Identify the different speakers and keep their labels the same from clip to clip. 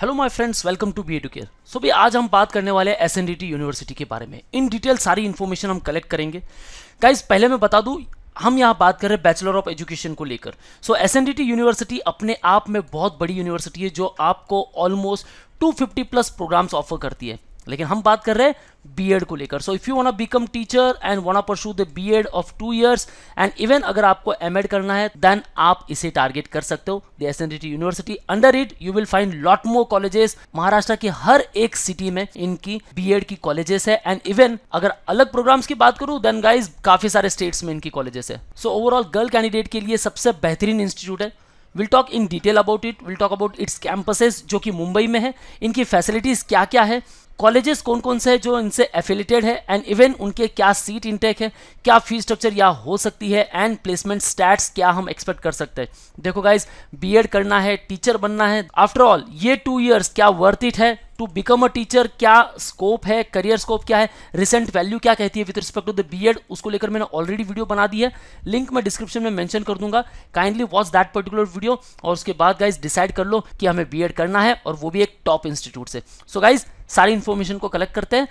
Speaker 1: Hello my friends welcome to B educare so भी आज हम बात करने वाले एस एन यूनिवर्सिटी के बारे में इन डिटेल सारी इन्फॉर्मेशन हम कलेक्ट करेंगे गाइज पहले मैं बता दूँ हम यहाँ बात कर रहे हैं बैचलर ऑफ एजुकेशन को लेकर सो एस एन यूनिवर्सिटी अपने आप में बहुत बड़ी यूनिवर्सिटी है जो आपको ऑलमोस्ट 250 प्लस प्रोग्राम्स ऑफर करती है लेकिन हम बात कर रहे हैं बीएड को लेकर so if you wanna become teacher and wanna pursue the B Ed of two years and even अगर आपको एमएड करना है देन आप इसे टारगेट कर सकते हो this university under it you will find lot more colleges Maharashtra की हर एक सिटी में इनकी बीएड की कॉलेजेस है एंड इवन अगर अलग प्रोग्राम्स की बात करूं देन गाइज काफी सारे स्टेट्स में इनकी कॉलेजेस है सो ओवरऑल गर्ल कैंडिडेट के लिए सबसे बेहतरीन इंस्टीट्यूट है will talk in detail about it will talk about its campuses जो कि मुंबई में है इनकी फैसिलिटीज़ क्या क्या है कॉलेजेस कौन कौन से हैं जो इनसे एफिलेटेड है एंड इवन उनके क्या सीट इनटेक है क्या फीस स्ट्रक्चर या हो सकती है एंड प्लेसमेंट स्टैट्स क्या हम एक्सपेक्ट कर सकते हैं देखो गाइज बीएड करना है टीचर बनना है आफ्टर ऑल ये टू ईयर्स क्या वर्थ इट है टू बिकम अ टीचर क्या स्कोप है करियर स्कोप क्या है रिसेंट वैल्यू क्या कहती है with respect to the B उसको लेकर मैंने ऑलरेडी वीडियो बना दी है लिंक मैं डिस्क्रिप्शन में मैंशन कर दूंगा kindly watch that particular video और उसके बाद गाइज डिसाइड कर लो कि हमें बी करना है और वो भी एक टॉप इंस्टीट्यूट से सो so गाइज सारी इन्फॉर्मेशन को कलेक्ट करते हैं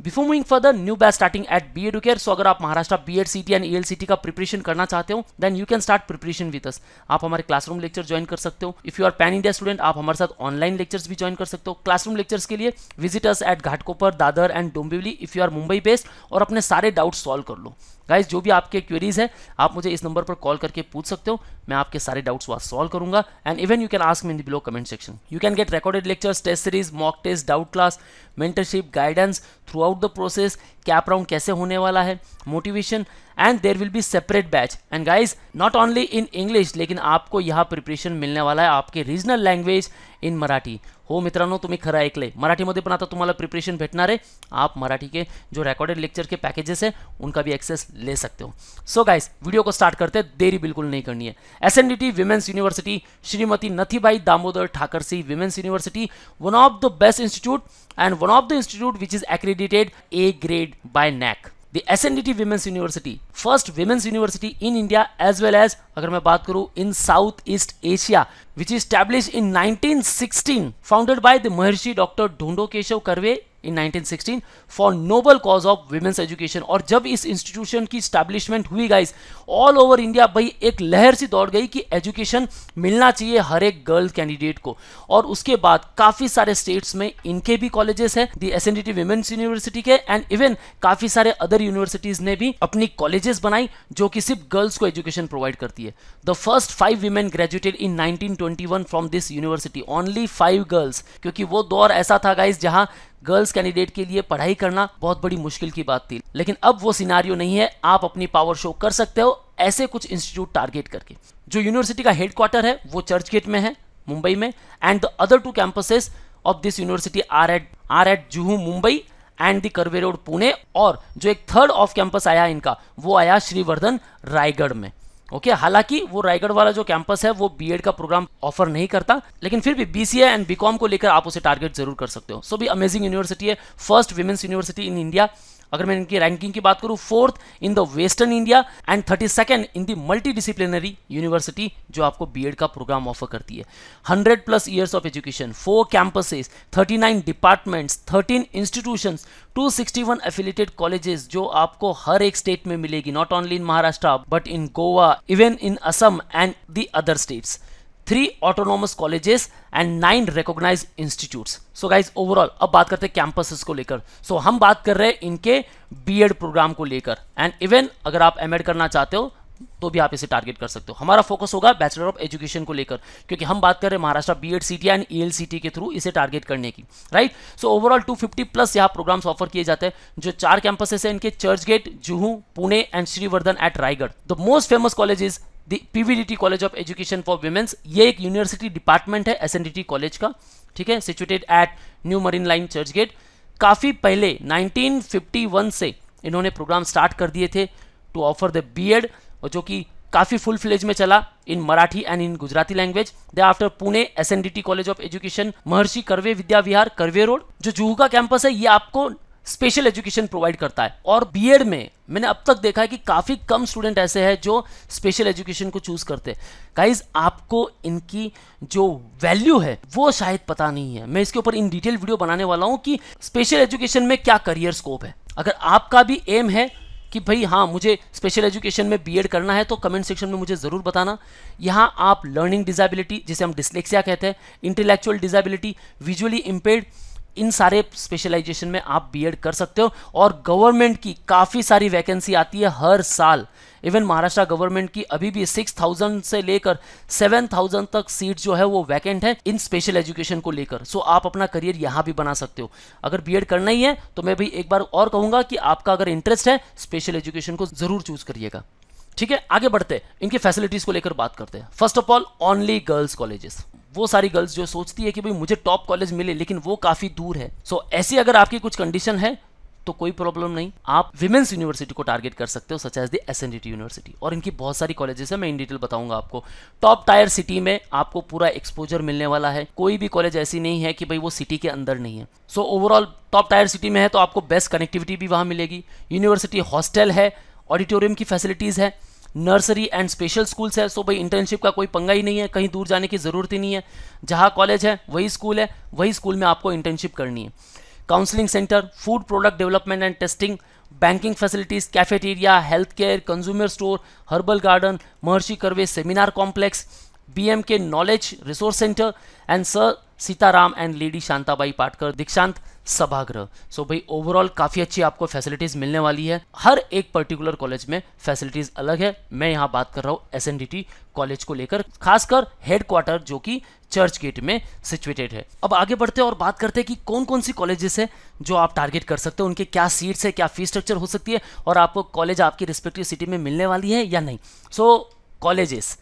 Speaker 1: before moving further new batch starting at B Ed care so अगर आप Maharashtra B Ed C and L C का प्रिपरेशन करना चाहते हो then you can start preparation with us आप हमारे क्लासरूम लेक्चर ज्वाइन कर सकते हो if you are pan India student आप हमारे साथ ऑनलाइन लेक्चर्स भी ज्वाइन कर सकते हो क्लासरूम लेक्चर्स के लिए visitors at Ghatkopar Dadar and Dombivli if you are Mumbai based और अपने सारे डाउट सॉल्व कर लो गाइज जो भी आपके क्वेरीज हैं आप मुझे इस नंबर पर कॉल करके पूछ सकते हो मैं आपके सारे डाउट्स वहाँ सॉल्व करूंगा and even you can ask me in the below comment section you can get recorded lectures test series mock test doubt class mentorship guidance throughout the process cap round कैसे होने वाला है motivation and there will be separate batch and guys not only in English लेकिन आपको यहाँ preparation मिलने वाला है आपके रीजनल लैंग्वेज इन मराठी हो मित्रों तुम्हें खर ऐकले मराठी में आता तुम्हारा प्रिपरेशन भेटना है आप मराठी के जो रेकॉर्डेड लेक्चर के पैकेजेस है उनका भी एक्सेस ले सकते हो सो so गाइस वीडियो को स्टार्ट करते देरी बिल्कुल नहीं करनी है S women's university Shrimati Nathibai Damodar Thackersey women's university one of the best institute and one of the institute which is accredited A grade by NAAC the SNDT Women's University, first women's university in India as well as अगर मैं in Southeast Asia, which is established in 1916, founded by the Maharishi Dr. Dhondo Keshav Karve in 1916 for noble cause of women's education और जब इस institution की establishment हुई guys all over India भाई एक लहर सी दौड़ गई कि एजुकेशन मिलना चाहिए हर एक गर्ल कैंडिडेट को और उसके बाद काफ़ी सारे स्टेट्स में इनके भी कॉलेजेस हैं दी एस वुमेन्स यूनिवर्सिटी के एंड इवन काफ़ी सारे अदर यूनिवर्सिटीज़ ने भी अपनी कॉलेजेस बनाई जो कि सिर्फ गर्ल्स को एजुकेशन प्रोवाइड करती है the first five women graduated in 1921 from this university only five girls क्योंकि वो दौर ऐसा था गाइज जहां गर्ल्स कैंडिडेट के लिए पढ़ाई करना बहुत बड़ी मुश्किल की बात थी लेकिन अब वो सिनारियो नहीं है आप अपनी पावर शो कर सकते हो ऐसे कुछ इंस्टीट्यूट टारगेट करके जो यूनिवर्सिटी का हेडक्वार्टर है वो चर्च गेट में है मुंबई में and the other two campuses of this university are at are at Juhu Mumbai and the Karve road Pune और जो एक थर्ड ऑफ कैंपस आया इनका वो आया श्रीवर्धन रायगढ़ में ओके okay, हालांकि वो रायगढ़ वाला जो कैंपस है वो बीएड का प्रोग्राम ऑफर नहीं करता लेकिन फिर भी बीसीए एंड बीकॉम को लेकर आप उसे टारगेट जरूर कर सकते हो सो भी अमेजिंग यूनिवर्सिटी है first women's university in India अगर मैं इनकी रैंकिंग की बात करूं fourth in the western India and thirty second in the multidisciplinary university जो आपको बी का प्रोग्राम ऑफर करती है hundred plus years of education four campuses thirty nine departments thirteen institution two sixty one affiliated colleges जो आपको हर एक state में मिलेगी not only in Maharashtra but in Goa even in Assam and the other states three autonomous colleges and nine recognize institutes so guys overall अब बात करते हैं कैंपसेस को लेकर सो so, हम बात कर रहे हैं इनके बीएड प्रोग्राम को लेकर एंड इवन अगर आप एमएड करना चाहते हो तो भी आप इसे टारगेट कर सकते हो हमारा फोकस होगा बैचलर ऑफ एजुकेशन को लेकर क्योंकि हम बात कर रहे हैं Maharashtra B Ed C T and E L C T के थ्रू इसे टारगेट करने की राइट सो ओवरऑल 250 प्लस यहाँ प्रोग्राम्स ऑफर किए जाते हैं जो चार कैंपसेस हैं इनके Churchgate Juhu Pune and Shrivardhan at Raigad the most famous college is PVDT college of education for women's ये एक यूनिवर्सिटी डिपार्टमेंट है एस कॉलेज का ठीक है situated at new marine line church Churchgate काफ़ी पहले 1951 से इन्होंने प्रोग्राम स्टार्ट कर दिए थे टू ऑफर द बीएड और जो कि काफ़ी फुल फ्लेज में चला in Marathi and in Gujarati language they after Pune S college of education Maharshi Karve Vidya Vihar Karve road जो जुहू का कैंपस है ये आपको स्पेशल एजुकेशन प्रोवाइड करता है और बीएड में मैंने अब तक देखा है कि काफ़ी कम स्टूडेंट ऐसे हैं जो स्पेशल एजुकेशन को चूज़ करते हैं गाइज आपको इनकी जो वैल्यू है वो शायद पता नहीं है मैं इसके ऊपर इन डिटेल वीडियो बनाने वाला हूँ कि स्पेशल एजुकेशन में क्या करियर स्कोप है अगर आपका भी एम है कि भाई हाँ मुझे स्पेशल एजुकेशन में बीएड करना है तो कमेंट सेक्शन में मुझे ज़रूर बताना यहाँ आप लर्निंग डिजेबिलिटी जिसे हम डिस्लेक्सिया कहते हैं इंटेलेक्चुअल डिजेबिलिटी विजुअली इम्पेयर्ड इन सारे स्पेशलाइजेशन में आप बीएड कर सकते हो और गवर्नमेंट की काफ़ी सारी वैकेंसी आती है हर साल इवन महाराष्ट्र गवर्नमेंट की अभी भी 6000 से लेकर 7000 तक सीट जो है वो वैकेंट है इन स्पेशल एजुकेशन को लेकर सो so, आप अपना करियर यहाँ भी बना सकते हो अगर बीएड करना ही है तो मैं भी एक बार और कहूँगा कि आपका अगर इंटरेस्ट है स्पेशल एजुकेशन को ज़रूर चूज़ करिएगा ठीक है आगे बढ़ते हैं इनकी फैसिलिटीज़ को लेकर बात करते हैं first of all only girls colleges वो सारी गर्ल्स जो सोचती है कि भाई मुझे टॉप कॉलेज मिले लेकिन वो काफ़ी दूर है सो so, ऐसी अगर आपकी कुछ कंडीशन है तो कोई प्रॉब्लम नहीं आप विमेंस यूनिवर्सिटी को टारगेट कर सकते हो such as the S university और इनकी बहुत सारी कॉलेजेस है मैं इन डिटेल बताऊंगा आपको टॉप टायर सिटी में आपको पूरा एक्सपोजर मिलने वाला है कोई भी कॉलेज ऐसी नहीं है कि भाई वो सिटी के अंदर नहीं है सो ओवरऑल टॉप टायर सिटी में है तो आपको बेस्ट कनेक्टिविटी भी वहां मिलेगी यूनिवर्सिटी हॉस्टल है ऑडिटोरियम की फैसिलिटीज़ है नर्सरी एंड स्पेशल स्कूल्स है सो भाई इंटर्नशिप का कोई पंगा ही नहीं है कहीं दूर जाने की ज़रूरत ही नहीं है जहाँ कॉलेज है वही स्कूल है वही स्कूल में आपको इंटर्नशिप करनी है counselling centre food product development and testing banking facilities cafeteria health care consumer store herbal garden Maharshi Karve seminar complex B K knowledge resource centre and sir Sitaram and lady Shantabai Patkar दीक्षांत सभागृह सो so भाई overall काफ़ी अच्छी आपको फैसिलिटीज़ मिलने वाली है हर एक पर्टिकुलर कॉलेज में फैसिलिटीज़ अलग है मैं यहाँ बात कर रहा हूँ एस कॉलेज को लेकर खासकर हेडक्वार्टर जो कि चर्च गेट में सिचुएटेड है अब आगे बढ़ते हैं और बात करते हैं कि कौन कौन सी कॉलेजेस है जो आप टारगेट कर सकते हो उनके क्या सीट्स है क्या फीस स्ट्रक्चर हो सकती है और आपको कॉलेज आपकी रिस्पेक्टिव सिटी में मिलने वाली है या नहीं सो so, कॉलेजेस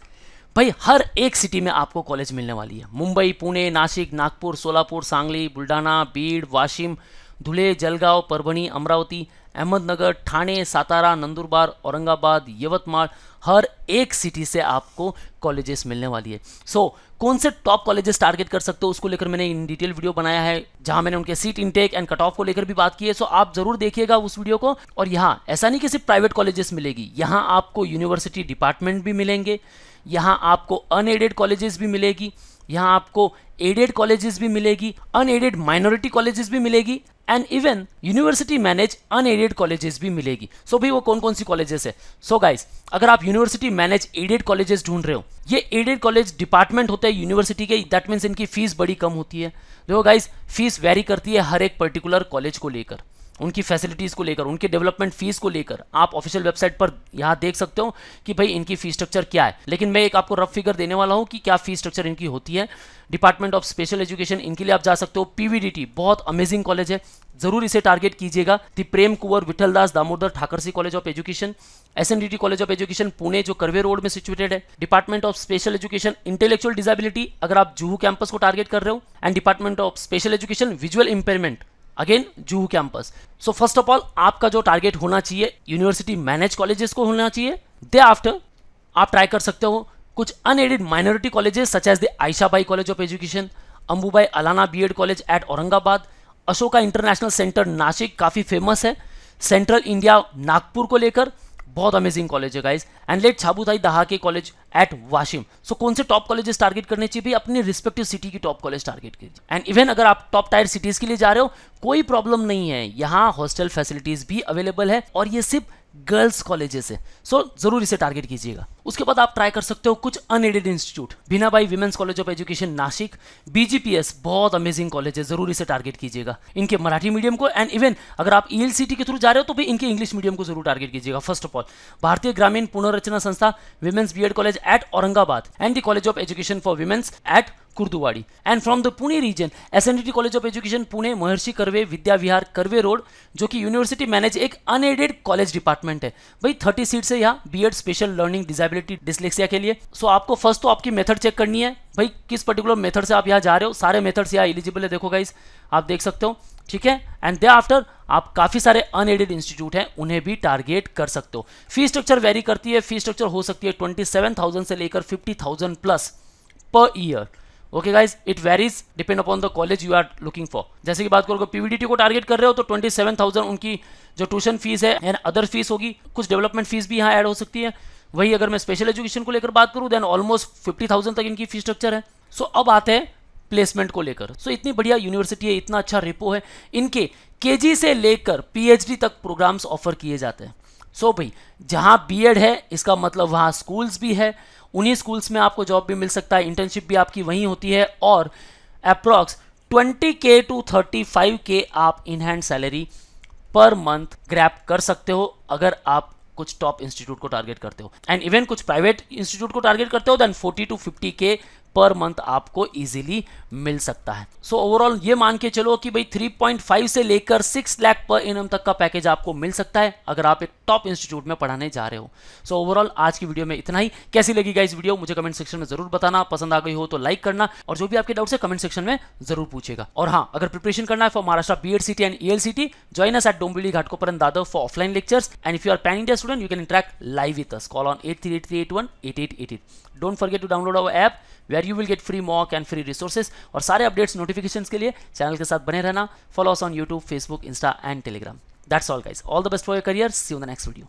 Speaker 1: भाई हर एक सिटी में आपको कॉलेज मिलने वाली है मुंबई पुणे नासिक नागपुर सोलापुर सांगली बुल्ढाणा बीड वाशिम धुले जलगांव परभणी अमरावती अहमदनगर ठाणे सातारा नंदुरबार औरंगाबाद यवतमाल हर एक सिटी से आपको कॉलेजेस मिलने वाली है सो so, कौन से टॉप कॉलेजेस टारगेट कर सकते हो उसको लेकर मैंने इन डिटेल वीडियो बनाया है जहां मैंने उनके seat intake and cut off को लेकर भी बात की है सो so, आप जरूर देखिएगा उस वीडियो को और यहाँ ऐसा नहीं कि सिर्फ प्राइवेट कॉलेजेस मिलेगी यहाँ आपको यूनिवर्सिटी डिपार्टमेंट भी मिलेंगे यहाँ आपको अनएडेड कॉलेजेस भी मिलेगी यहाँ आपको एडेड कॉलेजेस भी मिलेगी अनएडेड माइनॉरिटी कॉलेजेस भी मिलेगी and even university manage unaided colleges भी मिलेगी सो so, भाई वो कौन कौन सी कॉलेजेस है सो so, गाइस अगर आप यूनिवर्सिटी मैनेज एडेड कॉलेजेस ढूंढ रहे हो ये एडेड कॉलेज डिपार्टमेंट होते हैं यूनिवर्सिटी के दैट मीन्स इनकी फीस बड़ी कम होती है देखो गाइज फीस वेरी करती है हर एक पर्टिकुलर कॉलेज को लेकर उनकी फैसिलिटीज़ को लेकर उनके डेवलपमेंट फीस को लेकर आप ऑफिशियल वेबसाइट पर यहाँ देख सकते हो कि भाई इनकी फी स्ट्रक्चर क्या है लेकिन मैं एक आपको रफ फिगर देने वाला हूँ कि क्या फी स्ट्रक्चर इनकी होती है डिपार्टमेंट ऑफ स्पेशल एजुकेशन इनके लिए आप जा सकते हो पीवीडीटी बहुत अमेजिंग कॉलेज है जरूर इसे टारगेट कीजिएगा the Prem Kunwar Vithaldas Damodar Thackersey college of education SNDT college of education Pune जो करवे रोड में सिचुएटेड है department of special education intellectual disability अगर आप जूहू कैंपस को टारगेट कर रहे हो and department of special education visual impairment again Juhu campus so first of all आपका जो टारगेट होना चाहिए यूनिवर्सिटी मैनेज कॉलेजेस को होना चाहिए दे आफ्टर आप ट्राई कर सकते हो कुछ unaided minority colleges such as the Ayeshabai college of education Ambubai Alana B Ed college at Aurangabad Ashoka international centre Nashik काफ़ी फेमस है सेंट्रल इंडिया नागपुर को लेकर बहुत अमेजिंग कॉलेज है गाइज एंड लेट छाबूताई के कॉलेज एट वाशिम सो कौन से टॉप कॉलेजेस टारगेट करने चाहिए अपने रिस्पेक्टिव सिटी की टॉप कॉलेज टारगेट कीजिए एंड इवन अगर आप टॉप टायर सिटीज के लिए जा रहे हो कोई प्रॉब्लम नहीं है यहाँ हॉस्टल फैसिलिटीज भी अवेलेबल है और ये सिर्फ गर्ल्स कॉलेजेस है सो so, जरूर इसे टारगेट कीजिएगा उसके बाद आप ट्राई कर सकते हो कुछ अनएडेड इंस्टीट्यूट बिना भाई women's college of education Nashik BGPS बहुत अमेजिंग कॉलेज है जरूर इसे टारगेट कीजिएगा इनके मराठी मीडियम को एंड इवन अगर आप ई e के थ्रू जा रहे हो तो भी इनके इंग्लिश मीडियम को जरूर टारगेट कीजिएगा फर्स्ट ऑफ ऑल भारतीय Gramin Punarrachna Sanstha women's B college at Aurangabad and the college of education for women's at Kurduwadi and from the Pune region S college of education Pune Maharshi Karve Vidya Vihar Karve road जो कि यूनिवर्सिटी मैनेज एक अनएडेड कॉलेज डिपार्टमेंट है भाई thirty seat से यहाँ B special learning disability eligibility dyslexia के लिए सो so, आपको फर्स्ट तो आपकी मेथड चेक करनी है भाई किस पर्टिकुलर मेथड से आप यहाँ जा रहे हो सारे मेथड्स यहाँ एलिजिबल है देखो गाइज आप देख सकते हो ठीक है एंड दे आफ्टर आप काफ़ी सारे अनएडेड इंस्टीट्यूट हैं उन्हें भी टारगेट कर सकते हो फी स्ट्रक्चर वेरी करती है फी स्ट्रक्चर हो सकती है ट्वेंटी से लेकर fifty plus per year okay guys it varies depend upon the college you are looking for जैसे कि बात करोगे पीवीडीटी को टारगेट कर रहे हो तो 27,000 उनकी जो ट्यूशन फीस है एंड अदर फीस होगी कुछ डेवलपमेंट फीस भी यहाँ ऐड हो सकती है वही अगर मैं स्पेशल एजुकेशन को लेकर बात करूँ देन ऑलमोस्ट फिफ्टी थाउजेंड तक इनकी फी स्ट्रक्चर है सो so, अब आते हैं प्लेसमेंट को लेकर सो so, इतनी बढ़िया यूनिवर्सिटी है इतना अच्छा रेपो है इनके के से लेकर पी तक प्रोग्राम्स ऑफर किए जाते हैं सो so, भाई जहाँ बी है इसका मतलब वहाँ स्कूल्स भी है उन्हीं स्कूल्स में आपको जॉब भी मिल सकता है इंटर्नशिप भी आपकी वहीं होती है और अप्रॉक्स के टू के आप in hand salary per month grab कर सकते हो अगर आप कुछ टॉप इंस्टीट्यूट को टारगेट करते हो एंड इवन कुछ प्राइवेट इंस्टीट्यूट को टारगेट करते हो देन फोर्टी टू फिफ्टी के पर मंथ आपको इजीली मिल सकता है सो so, ओवरऑल ये मान के चलो कि भाई 3.5 से लेकर 6 लाख पर इनम तक का पैकेज आपको मिल सकता है अगर आप एक टॉप इंस्टीट्यूट में पढ़ाने जा रहे हो सो so, ओवरऑल आज की वीडियो में इतना ही कैसी लगेगा इस वीडियो मुझे कमेंट सेक्शन में जरूर बताना पसंद आ गई हो तो लाइक करना और जो भी आपके डाउट है कमेंट सेक्शन में जरूर पूछेगा और हाँ अगर प्रिपरेशन करना है for Maharashtra B Ed C and E L C T join S at Dombivli पर Dadar for offline lectures and if you are pan India student you can interact live with call on eight three eight three eight one eight eight eight eight don't forget to download our app way where you will get free mock and free resources और सारे updates notification के लिए channel के साथ बने रहना us on YouTube Facebook Insta and Telegram that's all guys all the best for your career see in the next video